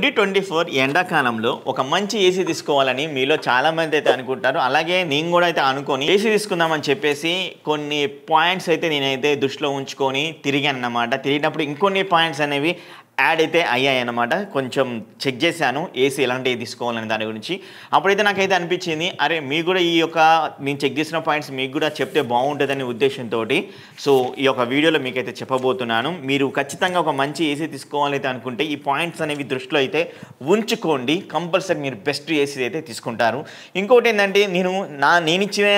twenty twenty four ఎండాకాలంలో ఒక మంచి ఏసీ తీసుకోవాలని మీలో చాలా మంది అయితే అనుకుంటారు అలాగే నేను కూడా అయితే అనుకోని ఏసీ తీసుకుందామని చెప్పేసి కొన్ని పాయింట్స్ అయితే నేనైతే దృష్టిలో ఉంచుకొని తిరిగాను అన్నమాట తిరిగినప్పుడు ఇంకొన్ని పాయింట్స్ అనేవి యాడ్ అయితే అయ్యాయి అనమాట కొంచెం చెక్ చేశాను ఏసీ ఎలాంటివి తీసుకోవాలని దాని గురించి అప్పుడైతే నాకైతే అనిపించింది అరే మీకు కూడా ఈ యొక్క నేను చెక్ చేసిన పాయింట్స్ మీకు కూడా చెప్తే బాగుంటుందనే ఉద్దేశంతో సో ఈ యొక్క వీడియోలో మీకైతే చెప్పబోతున్నాను మీరు ఖచ్చితంగా ఒక మంచి ఏసీ తీసుకోవాలని అయితే అనుకుంటే ఈ పాయింట్స్ అనేవి దృష్టిలో అయితే ఉంచుకోండి కంపల్సరీ మీరు బెస్ట్ ఏసీ అయితే తీసుకుంటారు ఇంకోటి ఏంటంటే నేను నా నేను ఇచ్చిన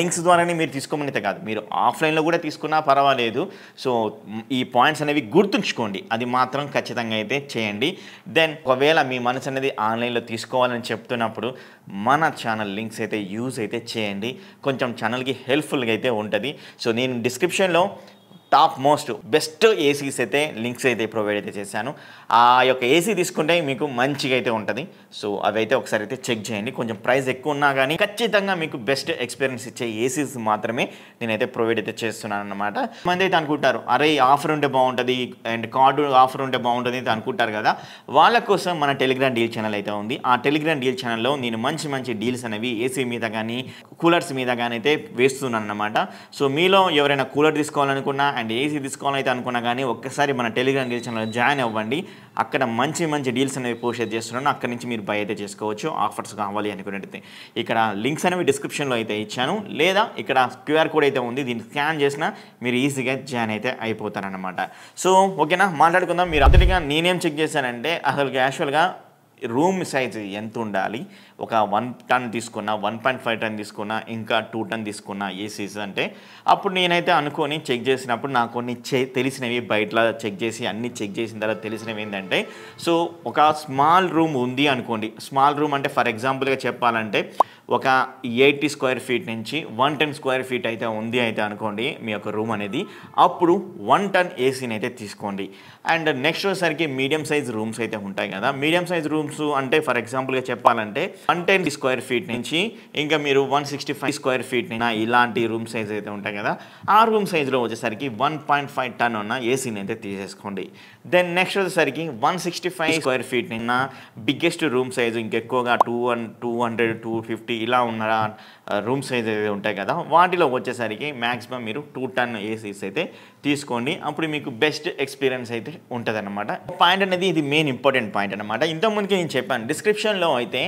లింక్స్ ద్వారానే మీరు తీసుకోమని అయితే కాదు మీరు ఆఫ్లైన్లో కూడా తీసుకున్నా పర్వాలేదు సో ఈ పాయింట్స్ అనేవి గుర్తుంచుకోండి అది మాత్రం ఖచ్చితంగా అయితే చేయండి దెన్ ఒకవేళ మీ మనసు అనేది ఆన్లైన్లో తీసుకోవాలని చెప్తున్నప్పుడు మన ఛానల్ లింక్స్ అయితే యూజ్ అయితే చేయండి కొంచెం ఛానల్కి హెల్ప్ఫుల్గా అయితే ఉంటుంది సో నేను డిస్క్రిప్షన్లో టాప్ మోస్ట్ బెస్ట్ ఏసీస్ అయితే లింక్స్ అయితే ప్రొవైడ్ అయితే చేశాను ఆ యొక్క ఏసీ తీసుకుంటే మీకు మంచిగా అయితే ఉంటుంది సో అవి అయితే ఒకసారి అయితే చెక్ చేయండి కొంచెం ప్రైస్ ఎక్కువ ఉన్నా కానీ ఖచ్చితంగా మీకు బెస్ట్ ఎక్స్పీరియన్స్ ఇచ్చే ఏసీస్ మాత్రమే నేనైతే ప్రొవైడ్ అయితే చేస్తున్నాను అనమాట మంది అయితే అనుకుంటారు అరే ఆఫర్ ఉంటే బాగుంటుంది అండ్ కార్డు ఆఫర్ ఉంటే బాగుంటుంది అయితే అనుకుంటారు కదా వాళ్ళ కోసం మన టెలిగ్రామ్ డీల్ ఛానల్ అయితే ఉంది ఆ టెలిగ్రామ్ డీల్ ఛానల్లో నేను మంచి మంచి డీల్స్ అనేవి ఏసీ మీద కానీ కూలర్స్ మీద కానీ అయితే వేస్తున్నాను అనమాట సో మీలో ఎవరైనా కూలర్ తీసుకోవాలనుకున్నా అండ్ ఏసీ తీసుకోవాలని అయితే అనుకున్నా కానీ ఒక్కసారి మన టెలిగ్రామ్ ఛానల్ జాయిన్ అవ్వండి అక్కడ మంచి మంచి డీల్స్ అనేవి పోస్ట్ చేస్తున్నాను అక్కడ నుంచి మీరు బై అయితే చేసుకోవచ్చు ఆఫర్స్ కావాలి అనుకున్నట్టయితే ఇక్కడ లింక్స్ అనేవి డిస్క్రిప్షన్లో అయితే ఇచ్చాను లేదా ఇక్కడ క్యూఆర్ కోడ్ అయితే ఉంది దీన్ని స్కాన్ చేసినా మీరు ఈజీగా జాయిన్ అయితే అయిపోతారనమాట సో ఓకేనా మాట్లాడుకుందాం మీరు అతడిగా నేనేం చెక్ చేశానంటే అసలు క్యాషువల్గా రూమ్ సైజ్ ఎంత ఉండాలి ఒక వన్ టన్ తీసుకున్నా వన్ పాయింట్ ఫైవ్ టన్ తీసుకున్నా ఇంకా టూ టన్ తీసుకున్నా ఏ సీజన్ అంటే అప్పుడు నేనైతే అనుకొని చెక్ చేసినప్పుడు నాకు కొన్ని తెలిసినవి బయటలా చెక్ చేసి అన్ని చెక్ చేసిన తర్వాత తెలిసినవి ఏంటంటే సో ఒక స్మాల్ రూమ్ ఉంది అనుకోండి స్మాల్ రూమ్ అంటే ఫర్ ఎగ్జాంపుల్గా చెప్పాలంటే ఒక ఎయిటీ స్క్వేర్ ఫీట్ నుంచి వన్ టెన్ స్క్వేర్ ఫీట్ అయితే ఉంది అయితే అనుకోండి మీ యొక్క రూమ్ అనేది అప్పుడు వన్ టన్ ఏసీని అయితే తీసుకోండి అండ్ నెక్స్ట్ వచ్చేసరికి మీడియం సైజ్ రూమ్స్ అయితే ఉంటాయి కదా మీడియం సైజ్ రూమ్స్ అంటే ఫర్ ఎగ్జాంపుల్గా చెప్పాలంటే వన్ టెన్ స్క్వేర్ ఫీట్ నుంచి ఇంకా మీరు one sixty five square feet ఇలాంటి రూమ్ సైజ్ అయితే ఉంటాయి కదా ఆ రూమ్ సైజ్లో వచ్చేసరికి వన్ పాయింట్ ఫైవ్ టన్ ఉన్న ఏసీని అయితే తీసేసుకోండి దెన్ నెక్స్ట్ వచ్చేసరికి one sixty five square feet నిన్న బిగ్గెస్ట్ రూమ్ సైజు ఇంకెక్కువగా two one two hundred to two ఇలా ఉన్న రూమ్ సైజ్ అయితే ఉంటాయి కదా వాటిలో వచ్చేసరికి మ్యాక్సిమం మీరు టూ టన్ ఏసీస్ అయితే తీసుకోండి అప్పుడు మీకు బెస్ట్ ఎక్స్పీరియన్స్ అయితే ఉంటుందన్నమాట పాయింట్ అనేది ఇది మెయిన్ ఇంపార్టెంట్ పాయింట్ అనమాట ఇంతకుముందుకి నేను చెప్పాను డిస్క్రిప్షన్లో అయితే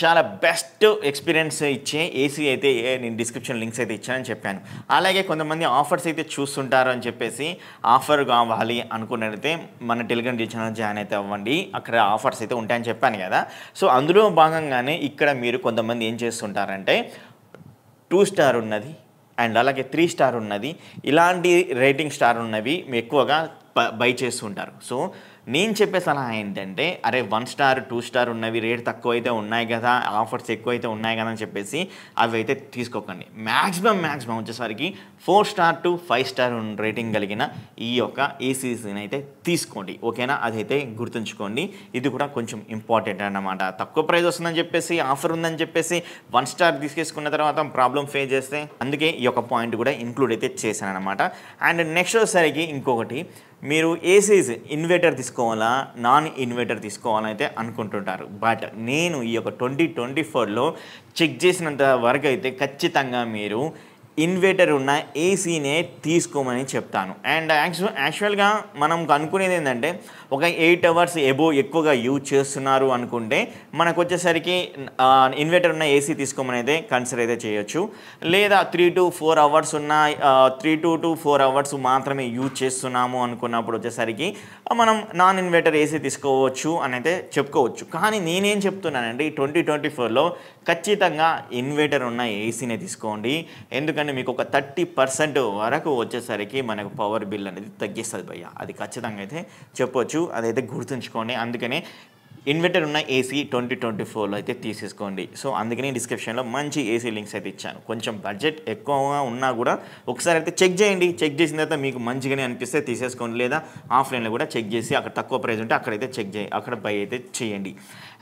చాలా బెస్ట్ ఎక్స్పీరియన్స్ ఇచ్చే ఏసీ అయితే నేను డిస్క్రిప్షన్ లింక్స్ అయితే ఇచ్చానని చెప్పాను అలాగే కొంతమంది ఆఫర్స్ అయితే చూస్తుంటారు అని చెప్పేసి ఆఫర్ కావాలి అనుకున్నట్టయితే మన టెలిగ్రామ్ ఛానల్ జాయిన్ అయితే అవ్వండి అక్కడ ఆఫర్స్ అయితే ఉంటాయని చెప్పాను కదా సో అందులో భాగంగానే ఇక్కడ మీరు కొంతమంది ఏం చేస్తుంటారంటే టూ స్టార్ ఉన్నది అండ్ అలాగే త్రీ స్టార్ ఉన్నది ఇలాంటి రేటింగ్ స్టార్ ఉన్నవి ఎక్కువగా బై చేస్తుంటారు సో నేను చెప్పే సలహా ఏంటంటే అరే వన్ స్టార్ టూ స్టార్ ఉన్నవి రేట్ తక్కువ అయితే ఉన్నాయి కదా ఆఫర్స్ ఎక్కువ అయితే ఉన్నాయి కదా అని చెప్పేసి అవి అయితే తీసుకోకండి మ్యాక్సిమం మ్యాక్సిమం వచ్చేసరికి four star to five star rating కలిగిన ఈ యొక్క ఏసీసీని అయితే తీసుకోండి ఓకేనా అదైతే గుర్తుంచుకోండి ఇది కూడా కొంచెం ఇంపార్టెంట్ అనమాట తక్కువ ప్రైస్ వస్తుందని చెప్పేసి ఆఫర్ ఉందని చెప్పేసి వన్ స్టార్ తీసుకేసుకున్న తర్వాత ప్రాబ్లం ఫేస్ చేస్తే అందుకే ఈ యొక్క పాయింట్ కూడా ఇంక్లూడ్ అయితే చేశాను అనమాట అండ్ నెక్స్ట్ వచ్చేసరికి ఇంకొకటి మీరు ఏసీస్ ఇన్వర్టర్ తీసుకోవాలా నాన్ ఇన్వర్టర్ తీసుకోవాలైతే అనుకుంటుంటారు బట్ నేను ఈ యొక్క ట్వంటీ ట్వంటీ ఫోర్లో చెక్ చేసినంత వరకు అయితే ఖచ్చితంగా మీరు ఇన్వేటర్ ఉన్న ఏసీనే తీసుకోమని చెప్తాను అండ్ యాక్చువల్ యాక్చువల్గా మనం కనుక్కునేది ఏంటంటే ఒక ఎయిట్ అవర్స్ ఎబో ఎక్కువగా యూజ్ చేస్తున్నారు అనుకుంటే మనకు వచ్చేసరికి ఇన్వేటర్ ఉన్న ఏసీ తీసుకోమని అయితే కన్సిడర్ అయితే చేయొచ్చు లేదా త్రీ టు ఫోర్ అవర్స్ ఉన్న three to to four hours మాత్రమే యూజ్ చేస్తున్నాము అనుకున్నప్పుడు వచ్చేసరికి మనం నాన్ ఇన్వేటర్ ఏసీ తీసుకోవచ్చు అని అయితే చెప్పుకోవచ్చు కానీ నేనేం చెప్తున్నానండి ట్వంటీ ట్వంటీ ఫోర్లో ఖచ్చితంగా ఇన్వేటర్ ఉన్న ఏసీనే తీసుకోండి ఎందుకంటే ఎందుకంటే మీకు ఒక థర్టీ పర్సెంట్ వరకు వచ్చేసరికి మనకు పవర్ బిల్ అనేది తగ్గిస్తుంది భయ్య అది ఖచ్చితంగా అయితే చెప్పొచ్చు అదైతే గుర్తుంచుకోండి అందుకనే ఇన్వర్టర్ ఉన్న ఏసీ ట్వంటీ ట్వంటీ ఫోర్లో అయితే తీసేసుకోండి సో అందుకని డిస్క్రిప్షన్లో మంచి ఏసీ లింక్స్ అయితే ఇచ్చాను కొంచెం బడ్జెట్ ఎక్కువగా ఉన్నా కూడా ఒకసారి అయితే చెక్ చేయండి చెక్ చేసిన తర్వాత మీకు మంచిగానే అనిపిస్తే తీసేసుకోండి లేదా ఆఫ్లైన్లో కూడా చెక్ చేసి అక్కడ తక్కువ ప్రైస్ ఉంటే అక్కడైతే చెక్ చేయండి అక్కడ బై అయితే చేయండి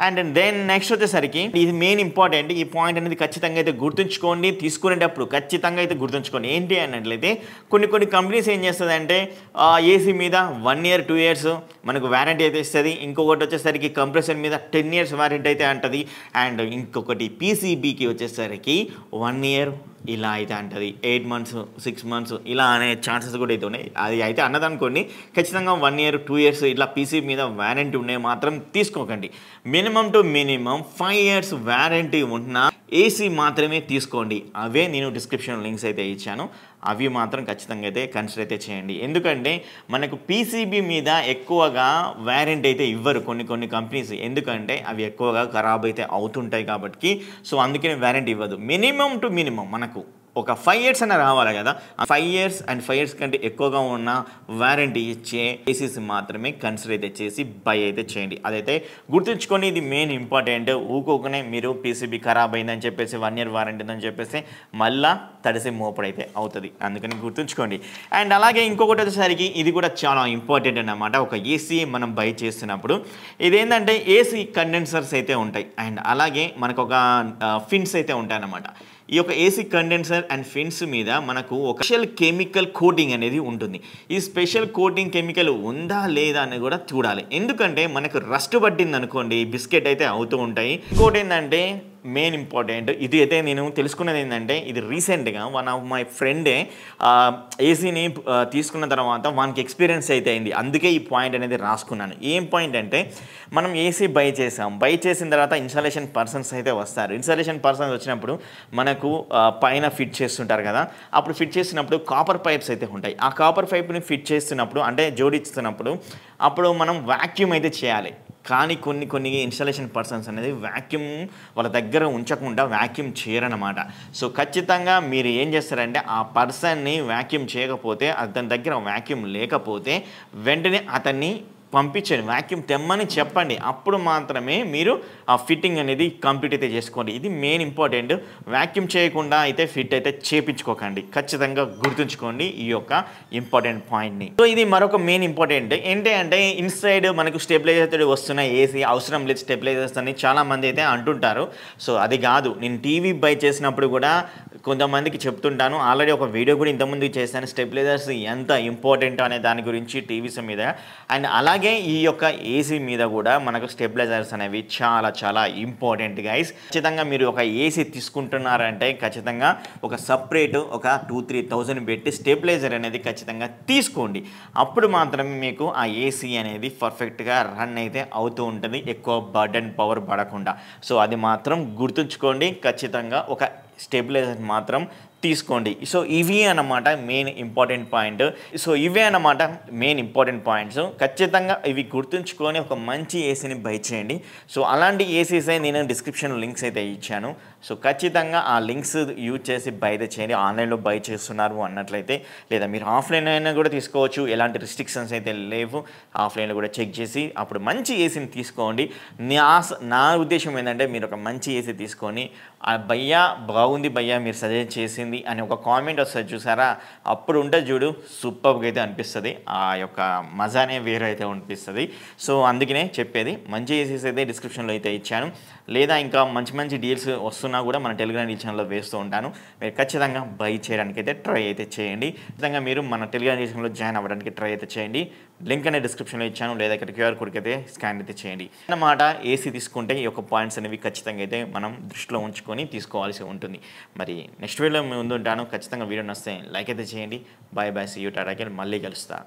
అండ్ దెన్ నెక్స్ట్ వచ్చేసరికి ఇది మెయిన్ ఇంపార్టెంట్ ఈ పాయింట్ అనేది ఖచ్చితంగా అయితే గుర్తుంచుకోండి తీసుకునేటప్పుడు ఖచ్చితంగా అయితే గుర్తుంచుకోండి ఏంటి అన్నట్లయితే కొన్ని కొన్ని కంపెనీస్ ఏం చేస్తుందంటే ఏసీ మీద వన్ ఇయర్ టూ ఇయర్స్ మనకు వ్యారంటీ అయితే ఇస్తుంది ఇంకొకటి వచ్చేసరికి కంపెనీ కార్పొరేషన్ మీద టెన్ ఇయర్స్ వారెంట్ అయితే అంటుంది అండ్ ఇంకొకటి పీసీబీకి వచ్చేసరికి వన్ ఇయర్ ఇలా అయితే అంటుంది ఎయిట్ మంత్స్ సిక్స్ మంత్స్ ఇలా అనే ఛాన్సెస్ కూడా అయితే ఉన్నాయి అది అయితే అన్నదనుకోండి ఖచ్చితంగా వన్ ఇయర్ టూ ఇయర్స్ ఇట్లా పీసీ మీద వ్యారంటీ ఉన్నాయి మాత్రం తీసుకోకండి minimum to minimum five years warranty ఉన్న ఏసీ మాత్రమే తీసుకోండి అవే నేను డిస్క్రిప్షన్ లింక్స్ అయితే ఇచ్చాను అవి మాత్రం ఖచ్చితంగా అయితే కన్సిడర్ అయితే చేయండి ఎందుకంటే మనకు పీసీబీ మీద ఎక్కువగా వ్యారంటీ అయితే ఇవ్వరు కొన్ని కొన్ని కంపెనీస్ ఎందుకంటే అవి ఎక్కువగా ఖరాబ్ అయితే అవుతుంటాయి కాబట్టి సో అందుకని వ్యారెంటీ ఇవ్వదు మినిమం టు మినిమం మనకు ఒక ఫైవ్ ఇయర్స్ అన్న రావాలి కదా five years and five years కంటే ఎక్కువగా ఉన్న వారంటీ ఇచ్చే ఏసీస్ మాత్రమే కన్సిడర్ అయితే చేసి బై అయితే చేయండి అదైతే గుర్తుంచుకొని ఇది మెయిన్ ఇంపార్టెంట్ ఊకోకనే మీరు పీసీబీ ఖరాబ్ అయిందని చెప్పేసి వన్ ఇయర్ వారంటీ అని చెప్పేసి మళ్ళా తడిసే మోపడైతే అవుతుంది అందుకని గుర్తుంచుకోండి అండ్ అలాగే ఇంకొకటి వచ్చేసరికి ఇది కూడా చాలా ఇంపార్టెంట్ అనమాట ఒక ఏసీ మనం బై చేస్తున్నప్పుడు ఇదేంటంటే ఏసీ కండెన్సర్స్ అయితే ఉంటాయి అండ్ అలాగే మనకు ఒక ఫిన్స్ అయితే ఉంటాయి అనమాట ఈ యొక్క ఏసీ కండెన్సర్ అండ్ ఫిన్స్ మీద మనకు ఒక స్పెషల్ కెమికల్ కోటింగ్ అనేది ఉంటుంది ఈ స్పెషల్ కోటింగ్ కెమికల్ ఉందా లేదా అని కూడా చూడాలి ఎందుకంటే మనకు రస్ట్ పట్టింది అనుకోండి బిస్కెట్ అయితే అవుతూ ఉంటాయి ఇంకోటి ఏంటంటే మెయిన్ ఇంపార్టెంట్ ఇది అయితే నేను తెలుసుకున్నది ఏంటంటే ఇది రీసెంట్గా వన్ ఆఫ్ మై ఫ్రెండే ఏసీని తీసుకున్న తర్వాత వానికి ఎక్స్పీరియన్స్ అయితే అయింది అందుకే ఈ పాయింట్ అనేది రాసుకున్నాను ఏం పాయింట్ అంటే మనం ఏసీ బై చేసాం బై చేసిన తర్వాత ఇన్స్టాలేషన్ పర్సన్స్ అయితే వస్తారు ఇన్స్టాలేషన్ పర్సన్స్ వచ్చినప్పుడు మనకు పైన ఫిట్ చేస్తుంటారు కదా అప్పుడు ఫిట్ చేసినప్పుడు కాపర్ పైప్స్ అయితే ఉంటాయి ఆ కాపర్ పైప్ని ఫిట్ చేస్తున్నప్పుడు అంటే జోడిస్తున్నప్పుడు అప్పుడు మనం వాక్యూమ్ అయితే చేయాలి కానీ కొన్ని కొన్ని ఇన్స్టాలేషన్ పర్సన్స్ అనేది వ్యాక్యూమ్ వాళ్ళ దగ్గర ఉంచకుండా వ్యాక్యూమ్ చేయరనమాట సో ఖచ్చితంగా మీరు ఏం చేస్తారంటే ఆ పర్సన్ని వ్యాక్యూమ్ చేయకపోతే అతని దగ్గర వ్యాక్యూమ్ లేకపోతే వెంటనే అతన్ని పంపించండి వాక్యూమ్ తెమ్మని చెప్పండి అప్పుడు మాత్రమే మీరు ఆ ఫిట్టింగ్ అనేది కంప్లీట్ అయితే చేసుకోండి ఇది మెయిన్ ఇంపార్టెంట్ వాక్యూమ్ చేయకుండా అయితే ఫిట్ అయితే చేపించుకోకండి ఖచ్చితంగా గుర్తుంచుకోండి ఈ యొక్క ఇంపార్టెంట్ పాయింట్ని సో ఇది మరొక మెయిన్ ఇంపార్టెంట్ ఏంటి అంటే ఇన్సైడ్ మనకు స్టెబిలైజర్ వస్తున్నాయి ఏసీ అవసరం లేదు స్టెబిలైజర్స్ అని చాలామంది అయితే అంటుంటారు సో అది కాదు నేను టీవీ బై చేసినప్పుడు కూడా కొంతమందికి చెప్తుంటాను ఆల్రెడీ ఒక వీడియో కూడా ఇంతకుముందు చేశాను స్టెబిలైజర్స్ ఎంత ఇంపార్టెంట్ అనే దాని గురించి టీవీస్ మీద అండ్ అలా అలాగే ఈ యొక్క ఏసీ మీద కూడా మనకు స్టెబిలైజర్స్ అనేవి చాలా చాలా ఇంపార్టెంట్ గైస్ ఖచ్చితంగా మీరు ఒక ఏసీ తీసుకుంటున్నారంటే ఖచ్చితంగా ఒక సపరేట్ ఒక టూ త్రీ థౌజండ్ పెట్టి స్టెబిలైజర్ అనేది ఖచ్చితంగా తీసుకోండి అప్పుడు మాత్రమే మీకు ఆ ఏసీ అనేది పర్ఫెక్ట్గా రన్ అయితే అవుతూ ఉంటుంది ఎక్కువ బర్డెన్ పవర్ పడకుండా సో అది మాత్రం గుర్తుంచుకోండి ఖచ్చితంగా ఒక స్టెబిలైజర్ మాత్రం తీసుకోండి సో ఇవి అన్నమాట మెయిన్ ఇంపార్టెంట్ పాయింట్ సో ఇవే అన్నమాట మెయిన్ ఇంపార్టెంట్ పాయింట్స్ ఖచ్చితంగా ఇవి గుర్తుంచుకొని ఒక మంచి ఏసీని బై చేయండి సో అలాంటి ఏసీస్ నేను డిస్క్రిప్షన్ లింక్స్ అయితే ఇచ్చాను సో ఖచ్చితంగా ఆ లింక్స్ యూజ్ చేసి బయట చేయండి ఆన్లైన్లో బై చేస్తున్నారు అన్నట్లయితే లేదా మీరు ఆఫ్లైన్ అయినా కూడా తీసుకోవచ్చు ఎలాంటి రిస్ట్రిక్షన్స్ అయితే లేవు ఆఫ్లైన్లో కూడా చెక్ చేసి అప్పుడు మంచి ఏసీని తీసుకోండి నా నా ఉద్దేశం ఏంటంటే మీరు ఒక మంచి ఏసీ తీసుకొని ఆ భయ్యా బాగుంది భయ్యా మీరు సజెస్ట్ చేసి వచ్చింది అని ఒక కామెంట్ వస్తుంది చూసారా అప్పుడు ఉంటే చూడు సూపర్గా అయితే అనిపిస్తుంది ఆ యొక్క మజానే వేరే అయితే అనిపిస్తుంది సో అందుకనే చెప్పేది మంచి ఏసీస్ అయితే డిస్క్రిప్షన్లో అయితే ఇచ్చాను లేదా ఇంకా మంచి మంచి డీల్స్ వస్తున్నా కూడా మన టెలిగ్రామ్ ఛానల్లో వేస్తూ ఉంటాను మీరు ఖచ్చితంగా బై చేయడానికి అయితే ట్రై అయితే చేయండి ఖచ్చితంగా మీరు మన టెలిగ్రామ్ ఛానల్లో జాయిన్ అవ్వడానికి ట్రై అయితే చేయండి లింక్ అనే డిస్క్రిప్షన్లో ఇచ్చాను లేదా ఇక్కడ క్యూఆర్ కోడ్కి అయితే స్కాన్ అయితే చేయండి అన్నమాట ఏసీ తీసుకుంటే ఈ యొక్క పాయింట్స్ అనేవి ఖచ్చితంగా అయితే మనం దృష్టిలో ఉంచుకొని తీసుకోవాల్సి ఉంటుంది మరి నెక్స్ట్ వీడియోలో ముందు ఉంటాను ఖచ్చితంగా వీడియో నస్తే లైక్ అయితే చేయండి బాయ్ బాయ్ సీ యూ టాటాకి మళ్ళీ కలుస్తా